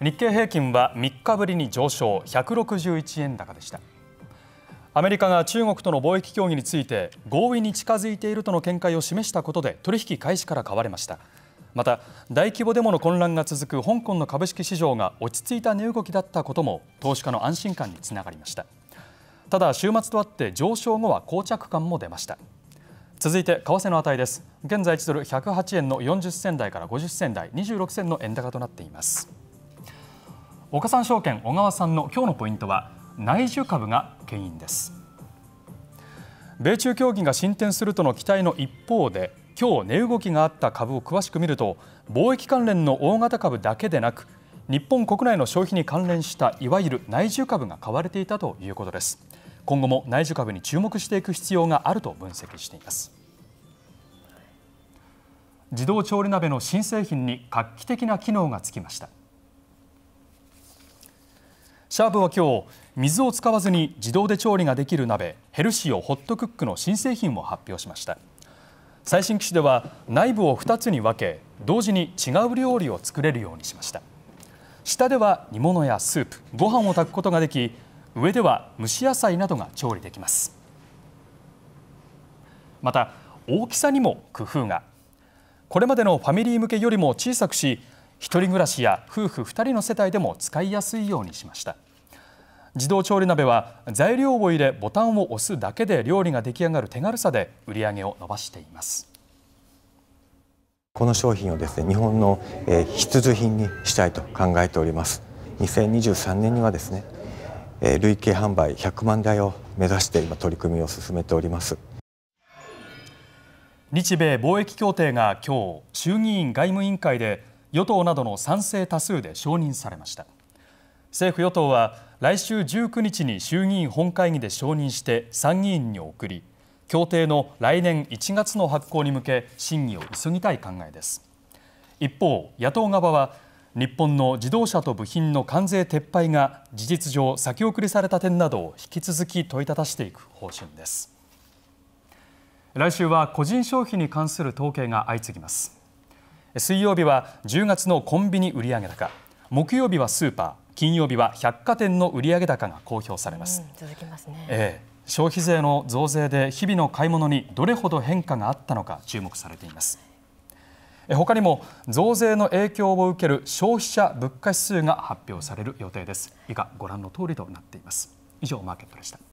日経平均は3日ぶりに上昇161円高でしたアメリカが中国との貿易協議について合意に近づいているとの見解を示したことで取引開始から買われましたまた大規模デモの混乱が続く香港の株式市場が落ち着いた値動きだったことも投資家の安心感につながりましたただ週末とあって上昇後は膠着感も出ました続いて為替の値です現在1ドル108円の40銭台から50銭台26銭の円高となっています岡三証券小川さんの今日のポイントは内需株が牽引です米中協議が進展するとの期待の一方で今日値動きがあった株を詳しく見ると貿易関連の大型株だけでなく日本国内の消費に関連したいわゆる内需株が買われていたということです今後も内需株に注目していく必要があると分析しています自動調理鍋の新製品に画期的な機能がつきましたシャープは今日水を使わずに自動で調理ができる鍋ヘルシオホットクックの新製品を発表しました最新機種では内部を2つに分け同時に違う料理を作れるようにしました下では煮物やスープご飯を炊くことができ上では蒸し野菜などが調理できますまた大きさにも工夫がこれまでのファミリー向けよりも小さくし一人暮らしや夫婦2人の世帯でも使いやすいようにしました自動調理鍋は材料を入れボタンを押すだけで料理が出来上がる手軽さで売り上げを伸ばしていますこの商品をですね日本の必需品にしたいと考えております2023年にはですね累計販売100万台を目指して今取り組みを進めております日米貿易協定が今日衆議院外務委員会で与党などの賛成多数で承認されました政府与党は来週19日に衆議院本会議で承認して参議院に送り協定の来年1月の発行に向け審議を急ぎたい考えです一方野党側は日本の自動車と部品の関税撤廃が事実上先送りされた点などを引き続き問いただしていく方針です来週は個人消費に関する統計が相次ぎます水曜日は10月のコンビニ売上高木曜日はスーパー金曜日は百貨店の売上高が公表されます、うん、続きますね、えー、消費税の増税で日々の買い物にどれほど変化があったのか注目されています他にも増税の影響を受ける消費者物価指数が発表される予定です以下ご覧の通りとなっています以上マーケットでした